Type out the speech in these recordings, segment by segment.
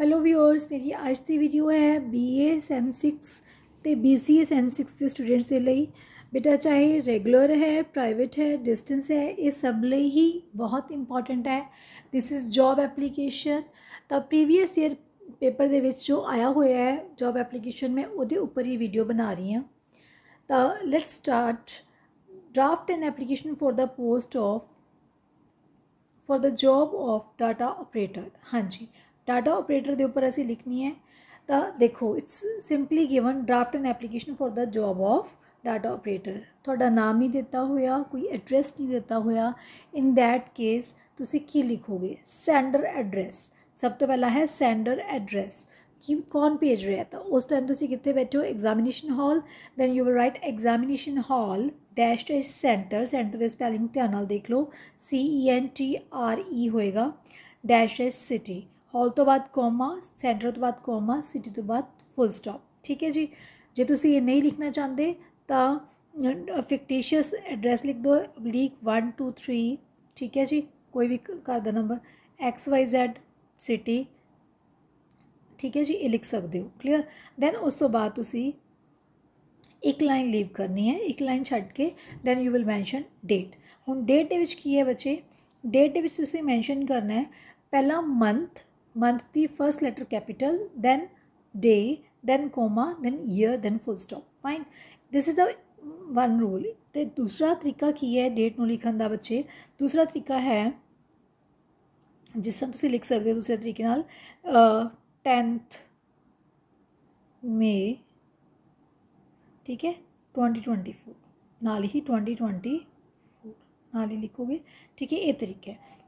Hello viewers ਮੇਰੀ ਅੱਜ ਦੀ video ਹੈ ਬੀਏ ਸੈਮ 6 ਤੇ ਬੀਸੀਏ ਸੈਮ 6 ਦੇ ਸਟੂਡੈਂਟਸ ਦੇ ਲਈ ਬੇਟਾ ਚਾਹੇ ਰੈਗੂਲਰ ਹੈ ਪ੍ਰਾਈਵੇਟ ਹੈ ਡਿਸਟੈਂਸ ਹੈ ਇਹ ਸਭ ਲਈ ਹੀ ਬਹੁਤ ਇੰਪੋਰਟੈਂਟ ਹੈ ਥਿਸ ਇਜ਼ ਜੌਬ ਐਪਲੀਕੇਸ਼ਨ ਤਾਂ ਪ੍ਰੀਵੀਅਸ ਈਅਰ ਪੇਪਰ ਦੇ ਵਿੱਚ ਜੋ ਆਇਆ ਹੋਇਆ ਹੈ ਜੌਬ ਐਪਲੀਕੇਸ਼ਨ ਮੈਂ ਉਹਦੇ ਉੱਪਰ ਹੀ ਵੀਡੀਓ ਬਣਾ ਰਹੀ ਹਾਂ ਤਾਂ let's start draft an application for the post of for the job of data operator ਹਾਂਜੀ डाटा ऑपरेटर के उपर असी लिखनी है तो देखो it's simply given draft and application for the job of data operator थोड़ा नाम ही दिता हुआ कोई एड्रैस नहीं दिता हुआ इन दैट केस तुम की लिखोगे सेंडर एड्रैस सब तो पहला है सेंडर एड्रैस कि कौन भेज रहा था उस टाइम तुम कितने बैठे हो examination hall then you will write examination hall dash dash centre centre के स्पैलिंग ध्यान देख लो C E N T R E होएगा डैश डैश सिटी ਆਲ ਤੋਂ ਬਾਅਦ ਕੋਮਾ ਸੈਂਟਰ ਤੋਂ ਬਾਅਦ ਕੋਮਾ ਸਿਟੀ ਤੋਂ ਬਾਅਦ ਫੁੱਲ ਸਟਾਪ ਠੀਕ ਹੈ ਜੀ ਜੇ ਤੁਸੀਂ ਇਹ ਨਹੀਂ ਲਿਖਣਾ ਚਾਹੁੰਦੇ ਤਾਂ ਫਿਕਟੀਸ਼ੀਅਸ ਐਡਰੈਸ ਲਿਖ ਦਿਓ ਲੀਕ 1 2 3 ਠੀਕ ਹੈ ਜੀ ਕੋਈ ਵੀ ਘਰ ਦਾ number X Y Z city ਠੀਕ ਹੈ ਜੀ ਇਹ ਲਿਖ ਸਕਦੇ ਹੋ ਕਲੀਅਰ ਦੈਨ ਉਸ ਤੋਂ ਬਾਅਦ ਤੁਸੀਂ ਇੱਕ ਲਾਈਨ ਲੀਵ ਕਰਨੀ ਹੈ ਇੱਕ ਲਾਈਨ ਛੱਡ ਕੇ then you will mention date ਹੁਣ ਡੇਟ ਦੇ ਵਿੱਚ ਕੀ ਹੈ ਬੱਚੇ ਡੇਟ ਦੇ ਵਿੱਚ ਤੁਸੀਂ ਮੈਂਸ਼ਨ ਕਰਨਾ ਹੈ ਪਹਿਲਾ month month the first letter capital then day then comma then year then full stop fine this is the one rule ਤੇ ਦੂਸਰਾ ਤਰੀਕਾ ਕੀ ਹੈ ਡੇਟ ਨੂੰ ਲਿਖਣ ਦਾ ਬੱਚੇ ਦੂਸਰਾ ਤਰੀਕਾ ਹੈ ਜਿਸ ਤਰ੍ਹਾਂ ਤੁਸੀਂ ਲਿਖ ਸਕਦੇ ਹੋ ਦੂਸਰੇ ਤਰੀਕੇ ਨਾਲ 10th ਮਈ ਠੀਕ ਹੈ 2024 ਨਾਲ ਹੀ 2020 ਨਾਲ ਹੀ ਲਿਖੋਗੇ ਠੀਕ ਹੈ ਇਹ ਤਰੀਕਾ ਹੈ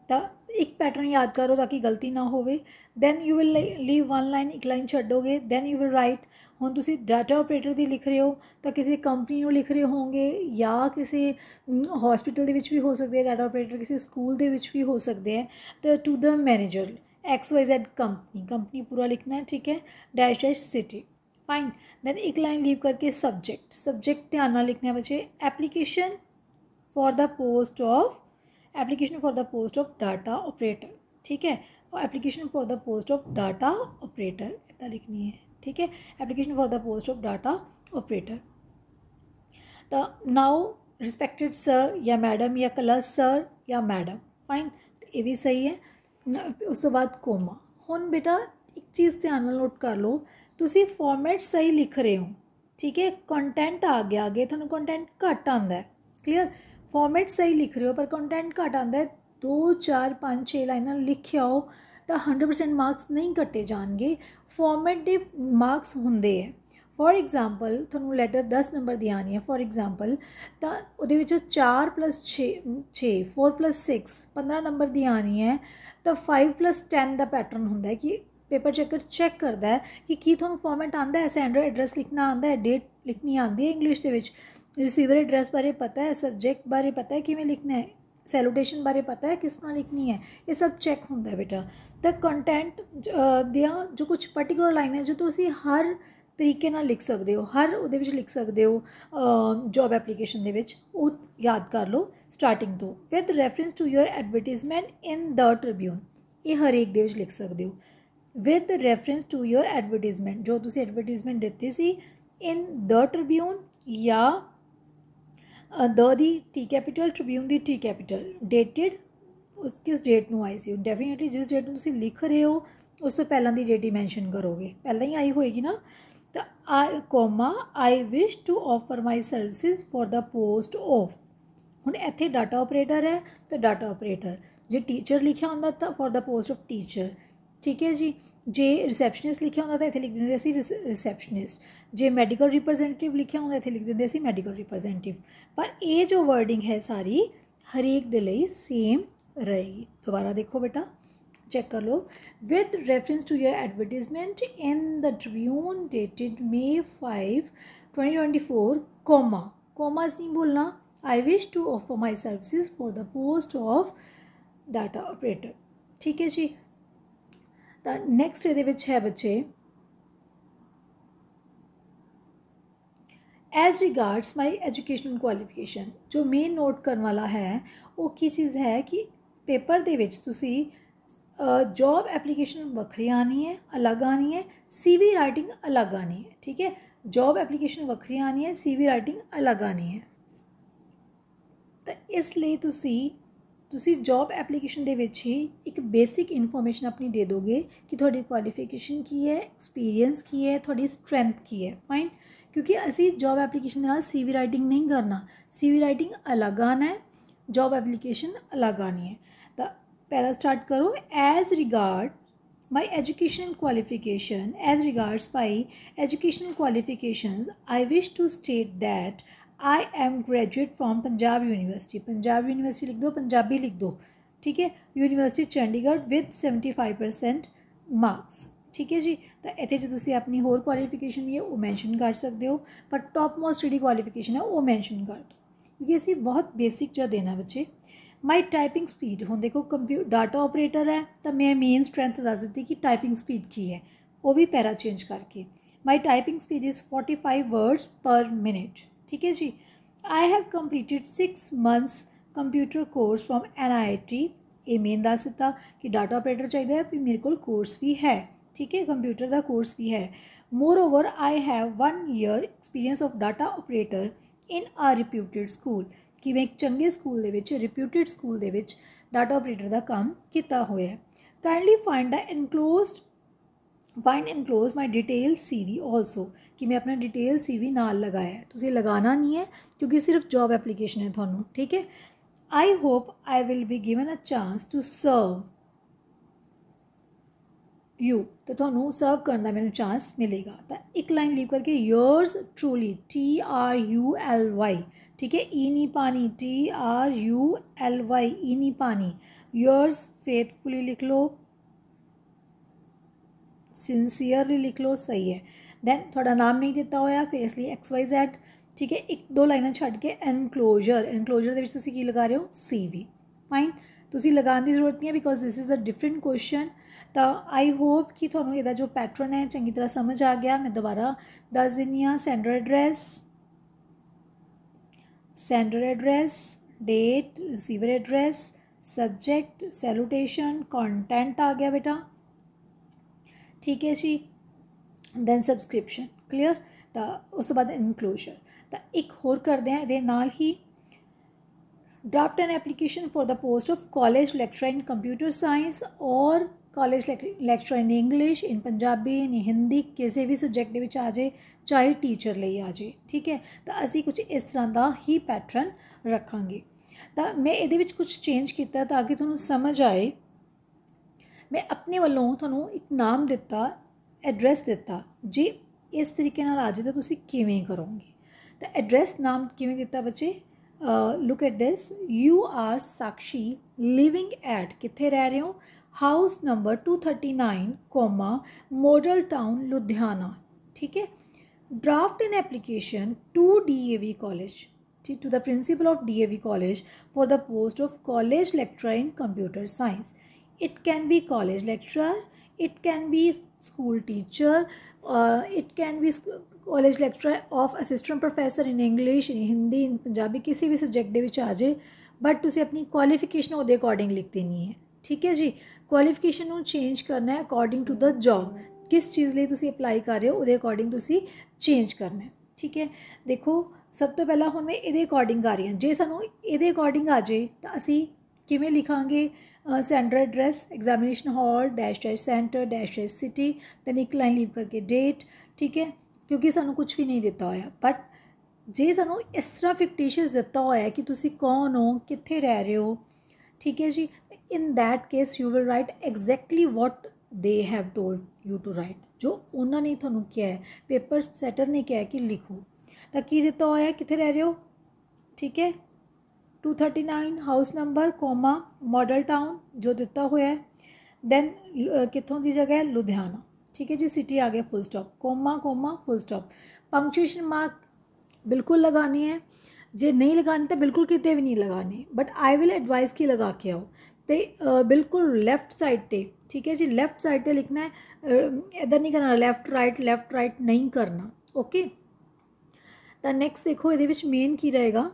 ਇੱਕ ਪੈਟਰਨ ਯਾਦ ਕਰੋ ਤਾਂ ਕਿ ਗਲਤੀ ਨਾ ਹੋਵੇ then you will leave one line ਇੱਕ ਲਾਈਨ ਛੱਡੋਗੇ ਦੈਨ ਯੂ ਵਿਲ ਰਾਈਟ ਹੁਣ ਤੁਸੀਂ ਡਾਟਾ ਆਪਰੇਟਰ ਦੀ ਲਿਖ ਰਹੇ ਹੋ ਤਾਂ ਕਿਸੇ ਕੰਪਨੀ ਨੂੰ ਲਿਖ ਰਹੇ ਹੋਵੋਗੇ ਜਾਂ ਕਿਸੇ ਹਸਪੀਟਲ ਦੇ ਵਿੱਚ ਵੀ ਹੋ ਸਕਦੇ ਹੈ ਡਾਟਾ ਆਪਰੇਟਰ ਕਿਸੇ ਸਕੂਲ ਦੇ ਵਿੱਚ ਵੀ ਹੋ ਸਕਦੇ ਹੈ ਤੇ to the manager X Y Z company company पूरा लिखना है ठीक है dash dash city fine then एक लाइन लीव करके सब्जेक्ट सब्जेक्ट ध्यान लिखना है बच्चे application for the post of application for the post of data operator ठीक है और application for the post of data operator इतना लिखनी है ठीक है application for the post of data operator the now respected sir या मैडम या कलर सर या मैडम फाइन ये भी सही है ਉਸ ਤੋਂ ਬਾਅਦ ਕੋਮਾ ਹੁਣ ਬੇਟਾ ਇੱਕ ਚੀਜ਼ ਧਿਆਨ ਨਾਲ ਨੋਟ ਕਰ ਲਓ ਤੁਸੀਂ ਫਾਰਮੈਟ ਸਹੀ ਲਿਖ ਰਹੇ ਹੋ ਠੀਕ ਹੈ ਕੰਟੈਂਟ ਆ ਗਿਆ ਅੱਗੇ ਤੁਹਾਨੂੰ ਕੰਟੈਂਟ ਘੱਟ ਆਉਂਦਾ ਹੈ ਫਾਰਮੈਟ ਸਹੀ ਲਿਖ ਰਹੇ ਹੋ ਪਰ ਕੰਟੈਂਟ ਘਟ ਆਂਦਾ ਹੈ 2 4 5 6 ਲਾਈਨਾਂ ਲਿਖਿਆ ਹੋ ਤਾਂ 100% ਮਾਰਕਸ ਨਹੀਂ ਕੱਟੇ ਜਾਣਗੇ ਫਾਰਮੈਟ ਦੇ ਮਾਰਕਸ ਹੁੰਦੇ ਹੈ ਫੋਰ ਐਗਜ਼ਾਮਪਲ ਤੁਹਾਨੂੰ ਲੈਟਰ 10 ਨੰਬਰ ਦੀ ਆਣੀ ਹੈ ਫੋਰ ਐਗਜ਼ਾਮਪਲ ਤਾਂ ਉਹਦੇ ਵਿੱਚੋਂ 4 6 6 4 6 15 ਨੰਬਰ ਦੀ ਆਣੀ ਹੈ ਤਾਂ 5 10 ਦਾ ਪੈਟਰਨ ਹੁੰਦਾ ਹੈ ਕਿ ਪੇਪਰ ਚੈਕਰ ਚੈੱਕ ਕਰਦਾ ਹੈ ਕਿ ਕੀ ਤੁਹਾਨੂੰ ਫਾਰਮੈਟ ਆਂਦਾ ਹੈ ਸੈਂਡਰ ਐਡਰੈਸ ਲਿਖਣਾ ਆਂਦਾ ਹੈ ਡੇਟ ਲਿਖਣੀ ਆਂਦੀ ਹੈ ਇੰਗਲਿਸ਼ ਦੇ ਵਿੱਚ ਰਿਸੀਵਰ ਐਡਰੈਸ ਬਾਰੇ ਪਤਾ ਹੈ ਸਬਜੈਕਟ ਬਾਰੇ ਪਤਾ ਹੈ ਕਿਵੇਂ ਲਿਖਣਾ ਹੈ ਸੈਲੂਟੇਸ਼ਨ ਬਾਰੇ ਪਤਾ ਹੈ ਕਿਸ ਤਰ੍ਹਾਂ ਲਿਖਣੀ ਹੈ ਇਹ ਸਭ ਚੈੱਕ ਹੁੰਦਾ ਹੈ ਬੇਟਾ ਤਾਂ ਕੰਟੈਂਟ ਦੀਆਂ ਜੋ ਕੁਝ ਪਾਰਟਿਕੂਲਰ ਲਾਈਨ ਹੈ ਜੋ ਤੁਸੀਂ ਹਰ ਤਰੀਕੇ ਨਾਲ ਲਿਖ ਸਕਦੇ ਹੋ ਹਰ ਉਹਦੇ ਵਿੱਚ ਲਿਖ ਸਕਦੇ ਹੋ ਜੌਬ ਐਪਲੀਕੇਸ਼ਨ ਦੇ ਵਿੱਚ ਉਹ ਯਾਦ ਕਰ ਲਓ ਸਟਾਰਟਿੰਗ ਤੋਂ with reference to your advertisement in the Tribune ਇਹ ਇੱਕ ਦੇ ਵਿੱਚ ਲਿਖ ਸਕਦੇ ਹੋ with reference to your advertisement ਜੋ ਤੁਸੀਂ ਐਡਵਰਟਾਈਜ਼ਮੈਂਟ ਦਿੱਤੀ ਸੀ ਇਨ ਦ ਟ੍ਰਿਬਿਊਨ ਜਾਂ ਦ ਦੀ ਟੀ ਕੈਪੀਟਲ ਟ੍ਰਿਬਿਊਨ ਦੀ ਟੀ ਕੈਪੀਟਲ ਡੇਟਡ ਉਸ ਕਿਸ ਡੇਟ ਨੂੰ ਆਈ ਸੀ ਡੈਫੀਨਿਟਲੀ ਜਿਸ ਡੇਟ ਨੂੰ ਤੁਸੀਂ ਲਿਖ ਰਹੇ ਹੋ ਉਸ ਤੋਂ ਪਹਿਲਾਂ ਦੀ ਡੇਟ ਹੀ ਮੈਂਸ਼ਨ ਕਰੋਗੇ ਪਹਿਲਾਂ ਹੀ ਆਈ ਹੋਏਗੀ ਨਾ ਤਾਂ ਆ comma I wish to offer my services for the post of ਹੁਣ ਇੱਥੇ ਡਾਟਾ ਆਪਰੇਟਰ ਹੈ ਤਾਂ ਡਾਟਾ ਆਪਰੇਟਰ ਜੇ ਟੀਚਰ ਲਿਖਿਆ ਹੁੰਦਾ ਤਾਂ for the post of teacher ਠੀਕ ਹੈ ਜੀ जे रिसैप्शनिस्ट लिखा होंगे तो इतने लिख देंगे असी रिसैप्शनिस्ट जे मैडिकल रिप्रजेंटेटिव लिखा होंगे इतने लिख देंगे असी मैडिकल रिप्रजेंटेटिव पर यह जो वर्डिंग है सारी हरेक दे सेम रहेगी दोबारा देखो बेटा चेक कर लो with reference to your advertisement in the Tribune dated May five twenty twenty four comma commas नहीं बोलना I wish to offer my services for the post of data operator ठीक है जी ਤਾਂ ਨੈਕਸਟ ਇਹਦੇ ਵਿੱਚ ਹੈ ਬੱਚੇ as regards my educational qualification ਜੋ ਮੇਨ ਨੋਟ ਕਰਨ ਵਾਲਾ ਹੈ ਉਹ ਕੀ ਚੀਜ਼ ਹੈ ਕਿ ਪੇਪਰ ਦੇ ਵਿੱਚ ਤੁਸੀਂ ਜੌਬ ਐਪਲੀਕੇਸ਼ਨ ਵੱਖਰੀ ਆਣੀ ਹੈ ਅਲੱਗ ਆਣੀ ਹੈ ਸੀਵੀ ਰਾਈਟਿੰਗ ਅਲੱਗ ਆਣੀ ਹੈ ਠੀਕ ਹੈ ਜੌਬ ਐਪਲੀਕੇਸ਼ਨ ਵੱਖਰੀ ਆਣੀ ਹੈ ਸੀਵੀ ਰਾਈਟਿੰਗ ਅਲੱਗ ਆਣੀ ਹੈ ਤਾਂ ਇਸ ਲਈ ਤੁਸੀਂ ਤੁਸੀਂ ਜੌਬ ਐਪਲੀਕੇਸ਼ਨ ਦੇ ਵਿੱਚ ਹੀ ਇੱਕ ਬੇਸਿਕ ਇਨਫੋਰਮੇਸ਼ਨ ਆਪਣੀ ਦੇ ਦੋਗੇ ਕਿ ਤੁਹਾਡੀ ਕੁਆਲੀਫਿਕੇਸ਼ਨ ਕੀ ਹੈ ਐਕਸਪੀਰੀਅੰਸ ਕੀ ਹੈ ਤੁਹਾਡੀ ਸਟਰੈਂਥ ਕੀ ਹੈ ਫਾਈਨ ਕਿਉਂਕਿ ਅਸੀਂ ਜੌਬ ਐਪਲੀਕੇਸ਼ਨ ਨਾਲ ਸੀਵੀ ਰਾਈਟਿੰਗ ਨਹੀਂ ਕਰਨਾ ਸੀਵੀ ਰਾਈਟਿੰਗ ਅਲੱਗ ਆਣਾ ਹੈ ਜੌਬ ਐਪਲੀਕੇਸ਼ਨ ਅਲੱਗ ਆਣੀ ਹੈ ਤਾਂ ਪਹਿਲਾਂ ਸਟਾਰਟ ਕਰੋ as regard my education qualification as regards by educational qualification I wish to state that I am graduate from Punjab university Punjab university लिख दो पंजाबी लिख दो ठीक है university Chandigarh with seventy five percent marks ठीक है जी तो इतने जो तो तुम अपनी होर क्वालिफिकेशन है वो मैनशन कर सकते हो पर टॉप मोस्ट जी क्वालिफिकेशन है वो मैनशन कर दो क्योंकि असी बहुत बेसिक जो देना बच्चे माई टाइपिंग स्पीड हूँ देखो कंप्यू डाटा ऑपरेटर है तो मैं मेन स्ट्रेंथ दस दी कि टाइपिंग स्पीड की है वह भी पैरा चेंज करके my typing speed is forty five words per minute ਠੀਕ ਹੈ ਜੀ I have completed 6 months computer course from NIT ਇਹ ਮੇਨ ਦੱਸ ਦਿੱਤਾ ਕਿ ਡਾਟਾ ਆਪਰੇਟਰ ਚਾਹੀਦਾ ਹੈ ਵੀ ਮੇਰੇ ਕੋਲ ਕੋਰਸ ਵੀ ਹੈ ਠੀਕ ਹੈ ਕੰਪਿਊਟਰ ਦਾ ਕੋਰਸ ਵੀ ਹੈ moreover I have 1 year experience of data operator in a reputed school ਕਿ ਮੈਂ ਇੱਕ ਚੰਗੇ ਸਕੂਲ ਦੇ ਵਿੱਚ ਰਿਪਿਊਟਡ ਸਕੂਲ ਦੇ ਵਿੱਚ ਡਾਟਾ ਆਪਰੇਟਰ ਦਾ ਕੰਮ ਕੀਤਾ ਹੋਇਆ ਹੈ kindly find a enclosed find enclose my detail C V also कि मैं अपना डिटेल सी वी नाल लगाया ਤੁਸੀਂ ਲਗਾਣਾ ਨਹੀਂ ਹੈ ਕਿਉਂਕਿ ਸਿਰਫ ਜੌਬ ਐਪਲੀਕੇਸ਼ਨ ਹੈ ਤੁਹਾਨੂੰ ਠੀਕ ਹੈ I hope I will be given a chance to serve you ਤਾਂ ਤੁਹਾਨੂੰ ਸਰਵ ਕਰਨ ਦਾ ਮੈਨੂੰ ਚਾਂਸ ਮਿਲੇਗਾ ਤਾਂ ਇੱਕ ਲਾਈਨ ਲੀਵ ਕਰਕੇ yours truly T R U L Y ठीक है ई नी पानी T R U L Y E नी पानी योर्स फेथफुली लिख लो सिंसियरली लिख लो सही है देन थोड़ा नाम नहीं ਦਿੱਤਾ ਹੋਇਆ ਫਿਰ ਇਸ ਲਈ ਐਕਸ ਵਾਈ ਜ਼ੈਡ ਠੀਕ ਹੈ ਇੱਕ ਦੋ ਲਾਈਨਾਂ ਛੱਡ ਕੇ ਐਨਕਲੋਜਰ ਐਨਕਲੋਜਰ ਦੇ ਵਿੱਚ ਤੁਸੀਂ ਕੀ ਲਗਾ ਰਹੇ ਹੋ ਸੀਵੀ ਫਾਈਨ ਤੁਸੀਂ ਲਗਾਉਣ ਦੀ ਜ਼ਰੂਰਤ ਨਹੀਂ ਹੈ because this is a different question ਤਾਂ ਆਈ ਹੋਪ ਕਿ ਤੁਹਾਨੂੰ ਇਹਦਾ ਜੋ ਪੈਟਰਨ ਹੈ ਚੰਗੀ ਤਰ੍ਹਾਂ ਸਮਝ ਆ ਗਿਆ ਮੈਂ ਦੁਬਾਰਾ ਦੱਸ ਦਿੰਨੀ ਆ sender address sender address date receiver address subject salutation content ਆ ਗਿਆ ਬੇਟਾ ਠੀਕ ਹੈ ਜੀ ਦੈਨ ਸਬਸਕ੍ਰਿਪਸ਼ਨ ਕਲੀਅਰ ਤਾਂ ਉਸ ਤੋਂ ਬਾਅਦ ਇਨਕਲੋਜ਼ਰ ਤਾਂ ਇੱਕ ਹੋਰ ਕਰਦੇ ਆ ਇਹਦੇ ਨਾਲ ਹੀ draft an application for the post of college lecturer in computer science ਔਰ college lecturer in English in Punjabi in Hindi ਕਿਸੇ ਵੀ ਸਬਜੈਕਟ ਦੇ ਵਿੱਚ ਆ ਜਾਏ ਚਾਹੇ ਟੀਚਰ ਲਈ ਆ ਜਾਏ ਠੀਕ ਹੈ ਤਾਂ ਅਸੀਂ ਕੁਝ ਇਸ ਤਰ੍ਹਾਂ ਦਾ ਹੀ ਪੈਟਰਨ ਰੱਖਾਂਗੇ ਤਾਂ ਮੈਂ ਇਹਦੇ ਵਿੱਚ ਕੁਝ ਚੇਂਜ ਕੀਤਾ ਤਾਂ ਕਿ ਤੁਹਾਨੂੰ ਸਮਝ ਆਏ ਮੈਂ ਆਪਣੇ ਵੱਲੋਂ ਤੁਹਾਨੂੰ ਇੱਕ ਨਾਮ ਦਿੱਤਾ ਐਡਰੈਸ ਦਿੱਤਾ ਜੀ ਇਸ ਤਰੀਕੇ ਨਾਲ ਅੱਜ ਤੇ ਤੁਸੀਂ ਕਿਵੇਂ ਕਰੋਗੇ ਤਾਂ ਐਡਰੈਸ ਨਾਮ ਕਿਵੇਂ ਦਿੱਤਾ ਬੱਚੇ look at this you are Sakshi living at ਕਿੱਥੇ ਰਹਿ ਰਹੇ ਹੋ house number 239 comma model town Ludhiana ਠੀਕ ਹੈ draft in application to DAV college to the principal of DAV college for the post of college lecture in computer science it can be college lecturer it can be school teacher uh, it can be college lecturer of assistant professor in english in hindi in punjabi किसी भी subject they विच आ जाए but ਤੁਸੀਂ ਆਪਣੀ qualification ਉਹਦੇ according ਲਿਖ ਦੇਣੀ ਹੈ ਠੀਕ ਹੈ ਜੀ ਕੁਆਲੀਫਿਕੇਸ਼ਨ ਨੂੰ ਚੇਂਜ ਕਰਨਾ ਹੈ ਅਕੋਰਡਿੰਗ ਟੂ ਦ ਜੌਬ ਕਿਸ ਚੀਜ਼ ਲਈ ਤੁਸੀਂ ਅਪਲਾਈ ਕਰ ਰਹੇ ਹੋ ਉਹਦੇ ਅਕੋਰਡਿੰਗ ਤੁਸੀਂ ਚੇਂਜ ਕਰਨਾ ਹੈ ਠੀਕ ਹੈ ਦੇਖੋ ਸਭ ਤੋਂ ਪਹਿਲਾਂ ਹੁਣ ਮੈਂ ਇਹਦੇ ਅਕੋਰਡਿੰਗ ਕਰ ਰਹੀ ਹਾਂ ਜੇ ਸਾਨੂੰ ਇਹਦੇ ਅਕੋਰਡਿੰਗ ਆ ਜਾਏ ਤਾਂ ਅਸੀਂ ਕਿਵੇਂ ਲਿਖਾਂਗੇ centre address examination hall dash dash centre dash dash city then एक लाइन लीव करके डेट ठीक है क्योंकि सूँ कुछ भी नहीं दिता होया बट जे सूँ इस तरह फिकटिशियस दिता हो कि तुसी कौन हो कितने रह रहे हो ठीक है जी in that case you will write exactly what they have told you to write जो उन्होंने थोनू क्या है पेपर सैटर ने क्या है कि लिखो तो की दिता हो कि रह रहे हो ठीक है 239 house number comma model town ਜੋ ਦਿੱਤਾ ਹੋਇਆ ਹੈ ਦੈਨ ਕਿੱਥੋਂ ਦੀ ਜਗ੍ਹਾ ਹੈ ਲੁਧਿਆਣਾ ਠੀਕ ਹੈ ਜੀ ਸਿਟੀ ਆ ਗਿਆ full stop comma comma full stop punctuation mark ਬਿਲਕੁਲ ਲਗਾਣੀ ਹੈ ਜੇ ਨਹੀਂ ਲਗਾਣੀ ਤਾਂ ਬਿਲਕੁਲ ਕਿਤੇ ਵੀ ਨਹੀਂ ਲਗਾਣੀ ਬਟ ਆਈ ਵਿਲ ਐਡਵਾਈਸ ਕਿ ਲਗਾ ਕੇ ਆਓ ਤੇ ਬਿਲਕੁਲ ਲੈਫਟ ਸਾਈਡ ਤੇ ਠੀਕ ਹੈ ਜੀ ਲੈਫਟ ਸਾਈਡ ਤੇ ਲਿਖਣਾ ਹੈ ਇਧਰ ਨਹੀਂ ਕਰਨਾ ਲੈਫਟ ਰਾਈਟ ਲੈਫਟ ਰਾਈਟ ਨਹੀਂ ਕਰਨਾ ਓਕੇ ਤਾਂ ਨੈਕਸਟ ਦੇਖੋ ਇਹਦੇ ਵਿੱਚ ਮੇਨ ਕੀ ਰਹੇਗਾ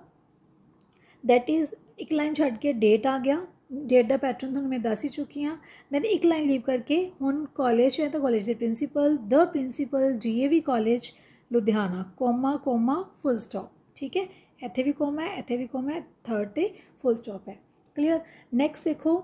दैट इज़ एक लाइन छड़ के डेट आ गया डेट का पैटर्न थोड़ा मैं दस ही चुकी हाँ दैन एक लाइन लीव करके हूँ कॉलेज है तो कॉलेज के principal the principal G A V college Ludhiana comma comma full stop ठीक है इतने भी कौम है इतने भी कौम है थर्ड डे फुल स्टॉप है क्लीयर नैक्सट देखो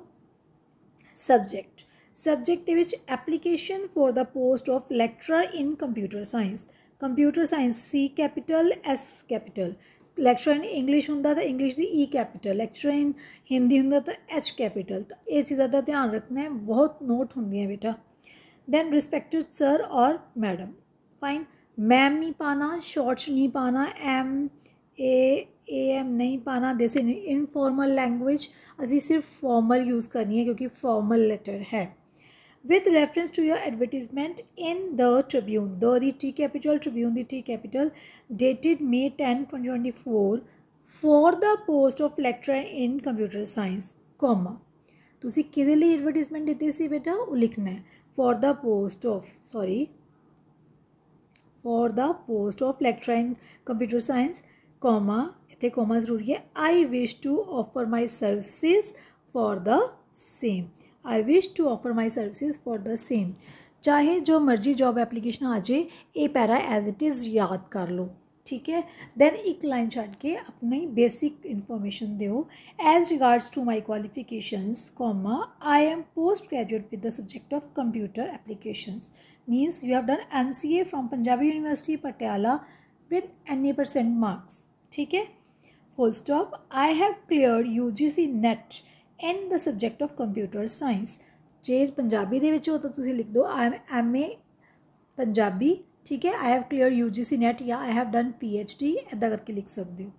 सबजैक्ट सबजैक्ट के application for the post of lecture in computer science computer science C capital S capital lecture in English हों इंग्लिश की E capital lecture in Hindi हों H capital तो यह चीज़ों का ध्यान रखना है बहुत नोट होंगे बेटा दैन रिस्पैक्ट सर और मैडम फाइन मैम नहीं पाना शॉर्ट्स नहीं पाना एम ए एम नहीं पाना दिस इन इनफॉर्मल लैंगुएज असी सिर्फ फॉर्मल यूज़ करनी है क्योंकि फॉर्मल लैटर है with reference to your advertisement in the Tribune, the, the T capital Tribune, the T capital, dated May 10, 2024, for the post of lecturer in computer science, comma. ਤੁਸੀਂ ਕਿਹਦੇ ਲਈ advertisement ਦਿੱਤੀ ਸੀ ਬੇਟਾ ਉਹ ਲਿਖਣਾ ਹੈ for the post of sorry for the post of lecture in computer science comma ਇੱਥੇ comma ਜ਼ਰੂਰੀ ਹੈ I wish to offer my services for the same I wish to offer my services for the same चाहे जो मर्जी job application आ जाए ये para as it is याद कर लो ठीक है देन एक लाइन छाट के अपनी बेसिक इन्फॉर्मेशन दो as regards to my qualifications comma I am post graduate with the subject of computer applications means you have done M C A from Punjabi university Patiala with any percent marks ठीक है full stop I have clear U G C NET in the subject of computer science जे पंजाबी दे तो लिख दो I am M A Punjabi ठीक है I have clear U G C NET या I have done P H D इदा करके लिख सकते हो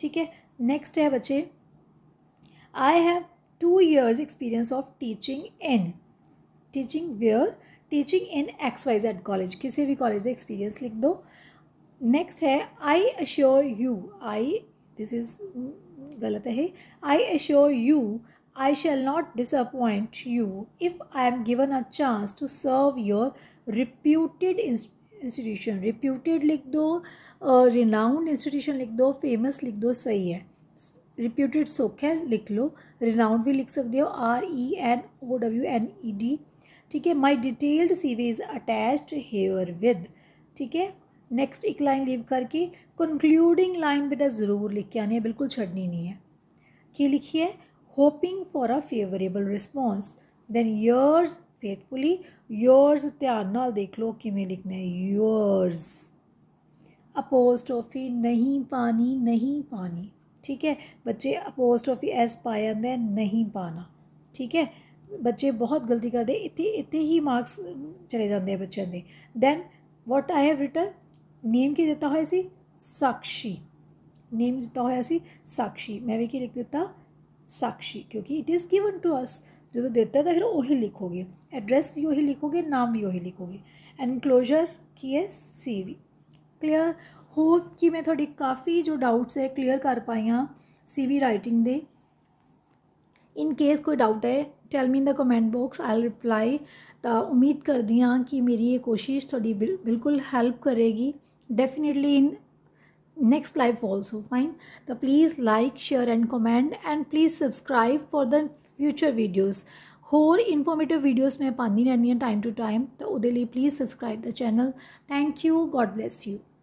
ठीक है नैक्सट है बच्चे I have two years experience of teaching in teaching where teaching in X Y at college किसी भी कॉलेज से एक्सपीरियंस लिख दो नैक्सट है I assure you I this is गलत है I assure you I shall not disappoint you if I am given a chance to serve your reputed institution. Reputed लिख दो रिनाउंड इंस्टीट्यूशन लिख दो फेमस लिख दो सही है रिप्यूटेड सुख है लिख लो रिनाउंड भी लिख सकते हो R E N O W N E D ठीक है my detailed C V is attached herewith ठीक है नेक्स्ट एक लाइन लीव करके कंक्लूडिंग लाइन बेटा ज़रूर लिख के आनी है बिल्कुल छड़नी नहीं है कि है hoping for a favorable response. Then yours faithfully, yours ਧਿਆਨ देख लो ਲਓ ਕਿਵੇਂ ਲਿਖਣਾ ਹੈ yours ਅਪੋਸਟ੍ਰੋਫੀ नहीं पानी नहीं पानी ठीक है बच्चे अपोस्ट्रोफी एस पाया जाता नहीं पाना ठीक है बच्चे बहुत गलती करते इतने इतने ही मार्क्स चले जाते हैं बच्चों के then what I have written name की दिता हुआ सी साक्षी नेम दिता हुआ सी साक्षी मैं भी की लिख दिता साक्षी क्योंकि it is given to us जो तो देता है तो फिर वही लिखोगे एड्रेस भी वही लिखोगे नाम भी वही लिखोगे एनक्लोजर की है सी वी क्लियर होप कि मैं थोड़ी काफ़ी जो डाउट्स है क्लियर कर पाई हाँ सी वी राइटिंग दे इन केस कोई डाउट है tell me in the comment box I reply तो उम्मीद कर दी हाँ कि मेरी ये कोशिश थोड़ी बिल, बिल्कुल हेल्प करेगी definitely in next life also fine the please like share and comment and please subscribe for the future videos ਹੋਰ ਇਨਫੋਰਮੇਟਿਵ ਵੀਡੀਓਜ਼ ਮੈਂ ਪਾਉਂਦੀ ਰਹਿੰਦੀ ਹਾਂ ਟਾਈਮ ਟੂ ਟਾਈਮ ਤਾਂ ਉਹਦੇ ਲਈ ਪਲੀਜ਼ ਸਬਸਕ੍ਰਾਈਬ ਦਾ channel thank you God bless you